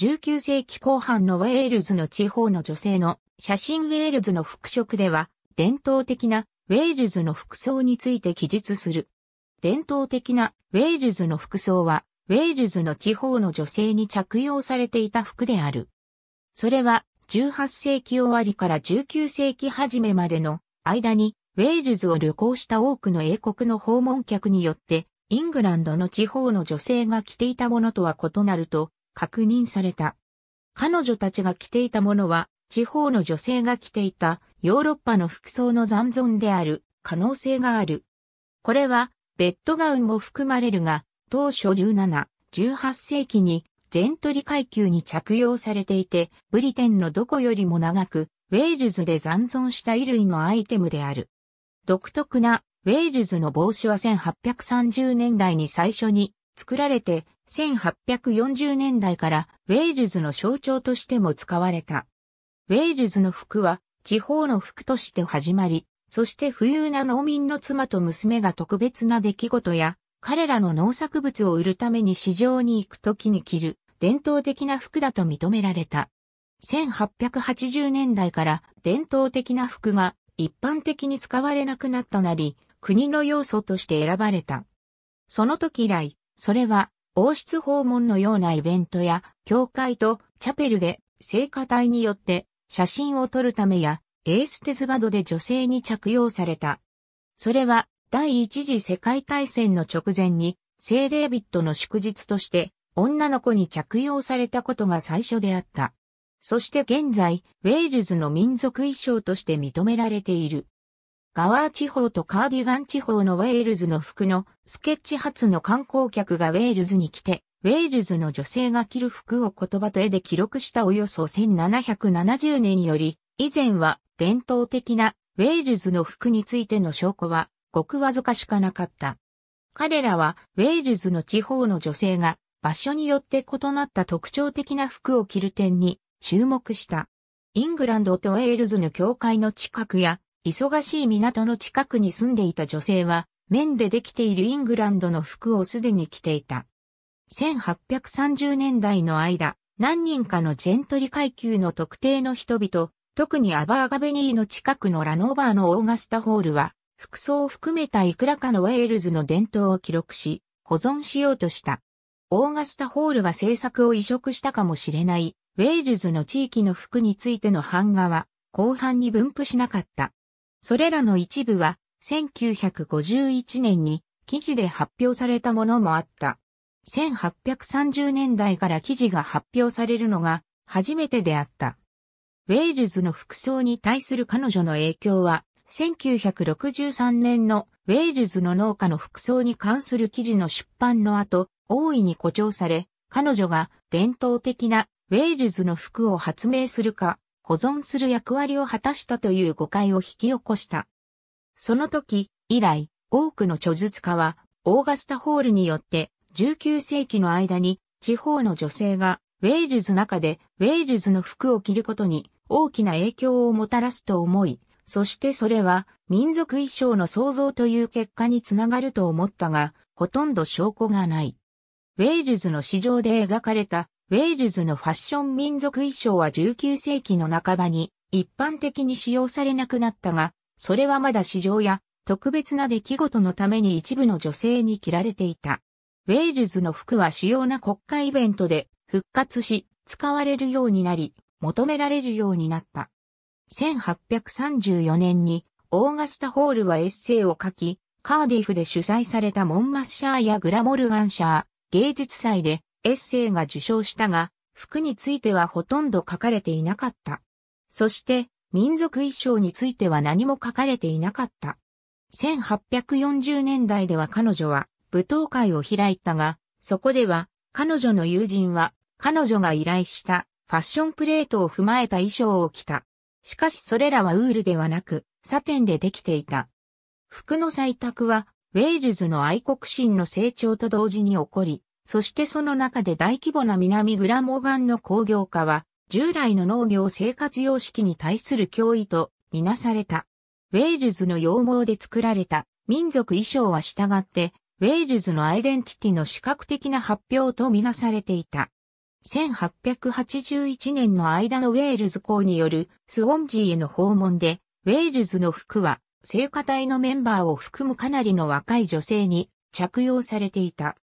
19世紀後半のウェールズの地方の女性の写真ウェールズの服飾では、伝統的なウェールズの服装について記述する。伝統的なウェールズの服装は、ウェールズの地方の女性に着用されていた服である。それは、18世紀終わりから19世紀初めまでの間に、ウェールズを旅行した多くの英国の訪問客によって、イングランドの地方の女性が着ていたものとは異なると確認された。彼女たちが着ていたものは、地方の女性が着ていたヨーロッパの服装の残存である可能性がある。これは、ベッドガウンも含まれるが、当初17、18世紀に全取り階級に着用されていて、ブリテンのどこよりも長く、ウェールズで残存した衣類のアイテムである。独特なウェールズの帽子は1830年代に最初に作られて、1840年代からウェールズの象徴としても使われた。ウェールズの服は地方の服として始まり、そして富裕な農民の妻と娘が特別な出来事や、彼らの農作物を売るために市場に行くときに着る伝統的な服だと認められた。1880年代から伝統的な服が一般的に使われなくなったなり、国の要素として選ばれた。その時以来、それは王室訪問のようなイベントや、教会とチャペルで聖歌隊によって写真を撮るためや、エーステズバドで女性に着用された。それは、第一次世界大戦の直前に、聖デービットの祝日として、女の子に着用されたことが最初であった。そして現在、ウェールズの民族衣装として認められている。ガワー地方とカーディガン地方のウェールズの服のスケッチ発の観光客がウェールズに来て、ウェールズの女性が着る服を言葉と絵で記録したおよそ1770年より、以前は伝統的なウェールズの服についての証拠はごくわずかしかなかった。彼らはウェールズの地方の女性が場所によって異なった特徴的な服を着る点に注目した。イングランドとウェールズの境界の近くや忙しい港の近くに住んでいた女性は、綿でできているイングランドの服をすでに着ていた。1830年代の間、何人かのジェントリ階級の特定の人々、特にアバーガベニーの近くのラノーバーのオーガスタホールは、服装を含めたいくらかのウェールズの伝統を記録し、保存しようとした。オーガスタホールが制作を移植したかもしれない、ウェールズの地域の服についての版画は、後半に分布しなかった。それらの一部は、1951年に記事で発表されたものもあった。1830年代から記事が発表されるのが初めてであった。ウェールズの服装に対する彼女の影響は、1963年のウェールズの農家の服装に関する記事の出版の後、大いに誇張され、彼女が伝統的なウェールズの服を発明するか、保存する役割を果たしたという誤解を引き起こした。その時、以来、多くの著述家は、オーガスタホールによって、19世紀の間に、地方の女性が、ウェールズ中で、ウェールズの服を着ることに、大きな影響をもたらすと思い、そしてそれは、民族衣装の創造という結果につながると思ったが、ほとんど証拠がない。ウェールズの市場で描かれたウェールズのファッション民族衣装は19世紀の半ばに一般的に使用されなくなったが、それはまだ市場や特別な出来事のために一部の女性に着られていた。ウェールズの服は主要な国家イベントで復活し、使われるようになり、求められるようになった。1834年にオーガスタホールはエッセイを書き、カーディフで主催されたモンマッシャーやグラモルガンシャー芸術祭でエッセイが受賞したが、服についてはほとんど書かれていなかった。そして、民族衣装については何も書かれていなかった。1840年代では彼女は舞踏会を開いたが、そこでは彼女の友人は彼女が依頼したファッションプレートを踏まえた衣装を着た。しかしそれらはウールではなくサテンでできていた。服の採択はウェールズの愛国心の成長と同時に起こり、そしてその中で大規模な南グラモガンの工業化は、従来の農業生活様式に対する脅威とみなされた。ウェールズの羊毛で作られた民族衣装は従って、ウェールズのアイデンティティの視覚的な発表とみなされていた。1881年の間のウェールズ公によるスウォンジーへの訪問で、ウェールズの服は、聖歌隊のメンバーを含むかなりの若い女性に着用されていた。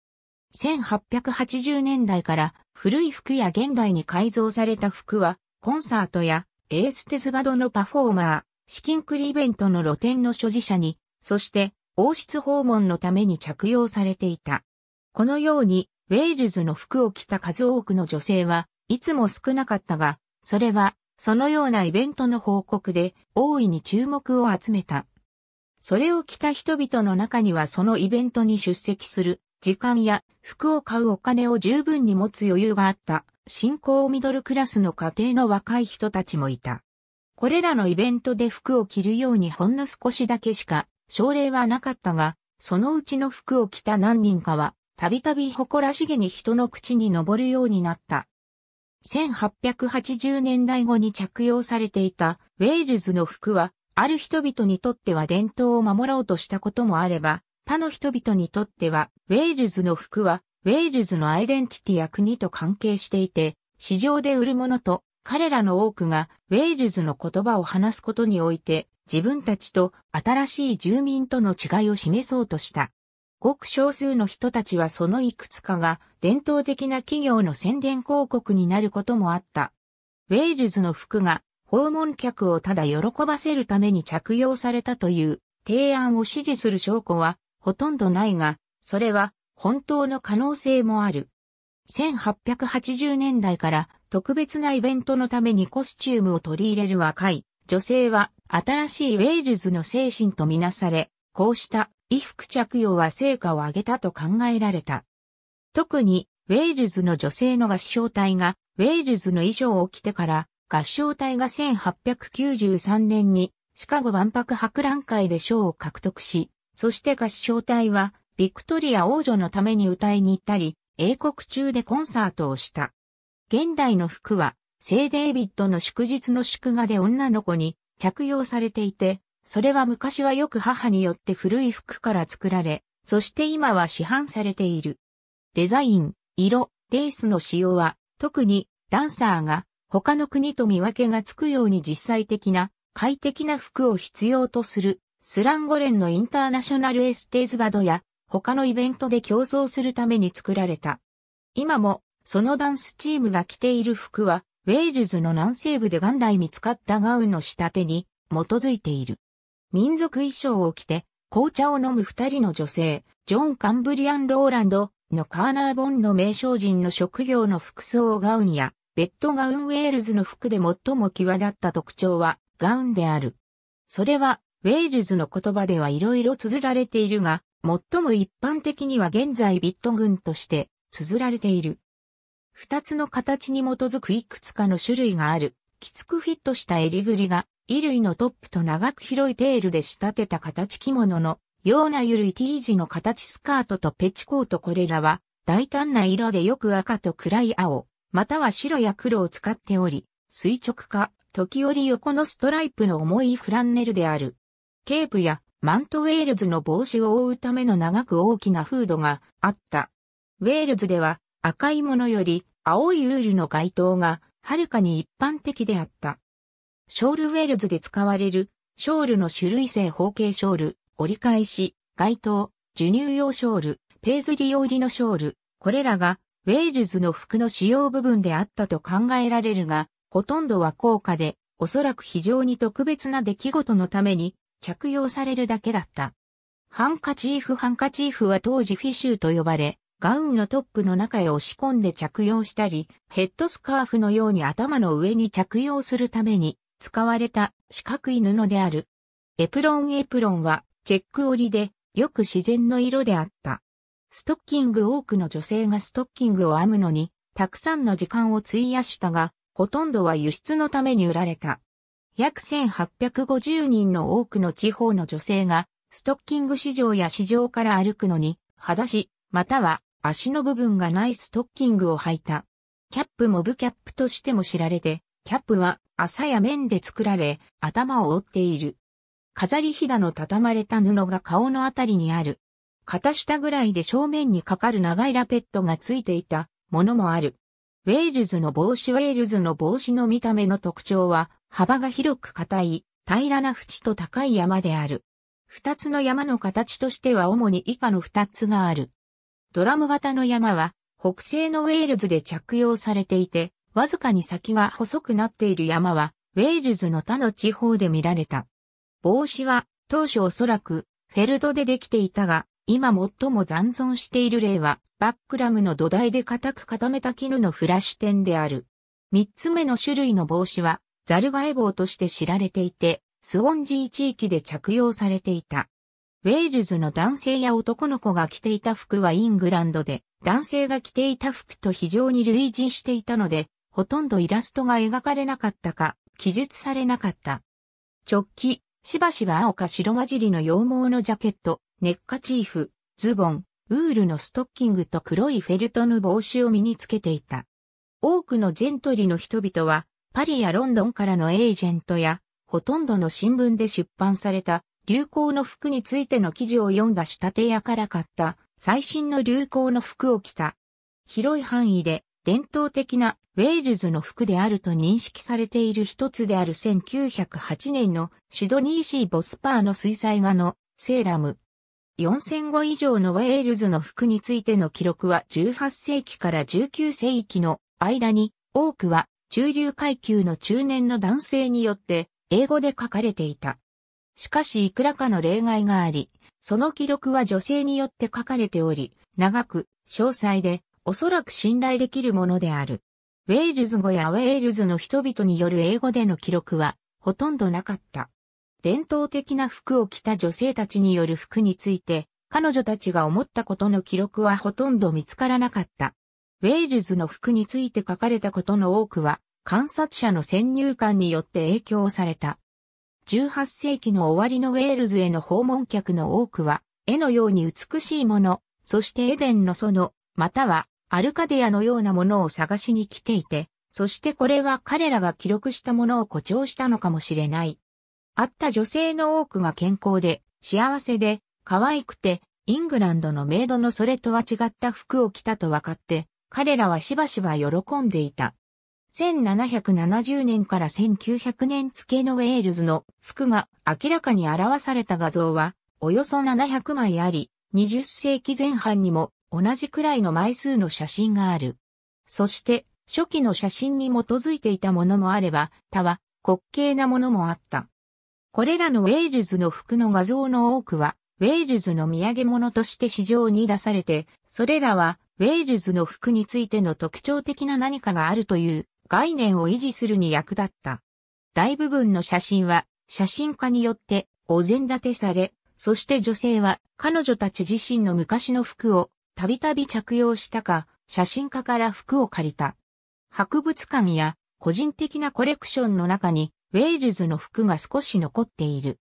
1880年代から古い服や現代に改造された服は、コンサートやエーステズバドのパフォーマー、資金繰りイベントの露店の所持者に、そして王室訪問のために着用されていた。このように、ウェールズの服を着た数多くの女性はいつも少なかったが、それはそのようなイベントの報告で大いに注目を集めた。それを着た人々の中にはそのイベントに出席する時間や服を買うお金を十分に持つ余裕があった新興ミドルクラスの家庭の若い人たちもいた。これらのイベントで服を着るようにほんの少しだけしか症例はなかったが、そのうちの服を着た何人かは、たびたび誇らしげに人の口に登るようになった。1880年代後に着用されていたウェールズの服は、ある人々にとっては伝統を守ろうとしたこともあれば、他の人々にとっては、ウェールズの服は、ウェールズのアイデンティティや国と関係していて、市場で売るものと、彼らの多くが、ウェールズの言葉を話すことにおいて、自分たちと新しい住民との違いを示そうとした。ごく少数の人たちはそのいくつかが伝統的な企業の宣伝広告になることもあった。ウェールズの服が訪問客をただ喜ばせるために着用されたという提案を支持する証拠はほとんどないが、それは本当の可能性もある。1880年代から特別なイベントのためにコスチュームを取り入れる若い女性は新しいウェールズの精神とみなされ、こうした衣服着用は成果を上げたと考えられた。特にウェールズの女性の合唱隊がウェールズの衣装を着てから合唱隊が1893年にシカゴ万博博覧会で賞を獲得し、そして合唱隊は、ビクトリア王女のために歌いに行ったり、英国中でコンサートをした。現代の服は、聖デイビッドの祝日の祝賀で女の子に着用されていて、それは昔はよく母によって古い服から作られ、そして今は市販されている。デザイン、色、レースの使用は、特にダンサーが他の国と見分けがつくように実際的な快適な服を必要とするスランゴレンのインターナショナルエステーズバドや他のイベントで競争するために作られた。今もそのダンスチームが着ている服はウェールズの南西部で元来見つかったガウンの仕立てに基づいている。民族衣装を着て紅茶を飲む二人の女性、ジョン・カンブリアン・ローランドのカーナーボンの名称人の職業の服装ガウンやベッドガウンウェールズの服で最も際立った特徴はガウンである。それはウェールズの言葉ではいろいろ綴られているが、最も一般的には現在ビット群として綴られている。二つの形に基づくいくつかの種類がある、きつくフィットした襟ぐりが、衣類のトップと長く広いテールで仕立てた形着物の、ようなゆるい T 字の形スカートとペチコートこれらは、大胆な色でよく赤と暗い青、または白や黒を使っており、垂直化、時折横のストライプの重いフランネルである。ケープやマントウェールズの帽子を覆うための長く大きなフードがあった。ウェールズでは赤いものより青いウールの街灯がはるかに一般的であった。ショールウェールズで使われるショールの種類性方形ショール、折り返し、街灯、授乳用ショール、ペーズリー入りのショール、これらがウェールズの服の主要部分であったと考えられるが、ほとんどは高価で、おそらく非常に特別な出来事のために着用されるだけだった。ハンカチーフハンカチーフは当時フィシューと呼ばれ、ガウンのトップの中へ押し込んで着用したり、ヘッドスカーフのように頭の上に着用するために使われた四角い布である。エプロンエプロンはチェック織りでよく自然の色であった。ストッキング多くの女性がストッキングを編むのに、たくさんの時間を費やしたが、ほとんどは輸出のために売られた。約1850人の多くの地方の女性が、ストッキング市場や市場から歩くのに、裸足、または足の部分がないストッキングを履いた。キャップもブキャップとしても知られて、キャップは麻や綿で作られ、頭を覆っている。飾りひだの畳まれた布が顔のあたりにある。肩下ぐらいで正面にかかる長いラペットがついていたものもある。ウェールズの帽子ウェールズの帽子の見た目の特徴は、幅が広く硬い、平らな縁と高い山である。二つの山の形としては主に以下の二つがある。ドラム型の山は、北西のウェールズで着用されていて、わずかに先が細くなっている山は、ウェールズの他の地方で見られた。帽子は、当初おそらく、フェルドでできていたが、今最も残存している例は、バックラムの土台で固く固めた絹のフラッシュ点である。三つ目の種類の帽子は、ザルガエ帽として知られていて、スウォンジー地域で着用されていた。ウェールズの男性や男の子が着ていた服はイングランドで、男性が着ていた服と非常に類似していたので、ほとんどイラストが描かれなかったか、記述されなかった。直帰、しばしば青か白混じりの羊毛のジャケット、ネッカチーフ、ズボン、ウールのストッキングと黒いフェルトの帽子を身につけていた。多くのジェントリの人々は、パリやロンドンからのエージェントや、ほとんどの新聞で出版された、流行の服についての記事を読んだ仕立てやからかった、最新の流行の服を着た。広い範囲で、伝統的なウェールズの服であると認識されている一つである1908年のシドニーシー・ボスパーの水彩画のセーラム、4000語以上のウェールズの服についての記録は18世紀から19世紀の間に多くは中流階級の中年の男性によって英語で書かれていた。しかしいくらかの例外があり、その記録は女性によって書かれており、長く、詳細で、おそらく信頼できるものである。ウェールズ語やウェールズの人々による英語での記録は、ほとんどなかった。伝統的な服を着た女性たちによる服について、彼女たちが思ったことの記録はほとんど見つからなかった。ウェールズの服について書かれたことの多くは、観察者の先入観によって影響された。18世紀の終わりのウェールズへの訪問客の多くは、絵のように美しいもの、そしてエデンの園、またはアルカディアのようなものを探しに来ていて、そしてこれは彼らが記録したものを誇張したのかもしれない。あった女性の多くが健康で、幸せで、可愛くて、イングランドのメイドのそれとは違った服を着たと分かって、彼らはしばしば喜んでいた。1770年から1900年付のウェールズの服が明らかに表された画像はおよそ700枚あり、20世紀前半にも同じくらいの枚数の写真がある。そして初期の写真に基づいていたものもあれば、他は滑稽なものもあった。これらのウェールズの服の画像の多くは、ウェールズの土産物として市場に出されて、それらは、ウェールズの服についての特徴的な何かがあるという概念を維持するに役立った。大部分の写真は、写真家によってお膳立てされ、そして女性は彼女たち自身の昔の服をたびたび着用したか、写真家から服を借りた。博物館や個人的なコレクションの中にウェールズの服が少し残っている。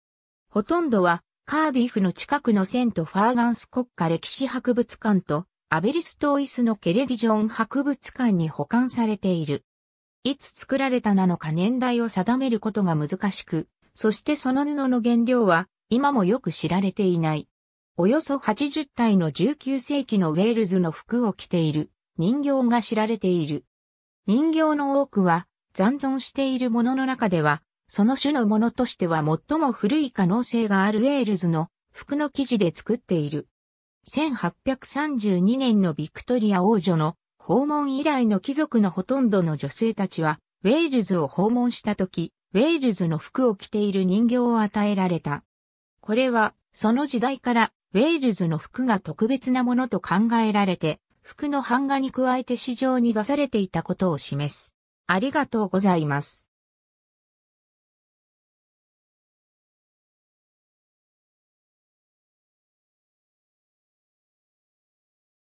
ほとんどはカーディフの近くのセント・ファーガンス国家歴史博物館とアベリストイスのケレディジョン博物館に保管されている。いつ作られたなのか年代を定めることが難しく、そしてその布の原料は今もよく知られていない。およそ80体の19世紀のウェールズの服を着ている人形が知られている。人形の多くは残存しているものの中では、その種のものとしては最も古い可能性があるウェールズの服の生地で作っている。1832年のビクトリア王女の訪問以来の貴族のほとんどの女性たちは、ウェールズを訪問した時、ウェールズの服を着ている人形を与えられた。これは、その時代からウェールズの服が特別なものと考えられて、服の版画に加えて市場に出されていたことを示す。ありがとうございます。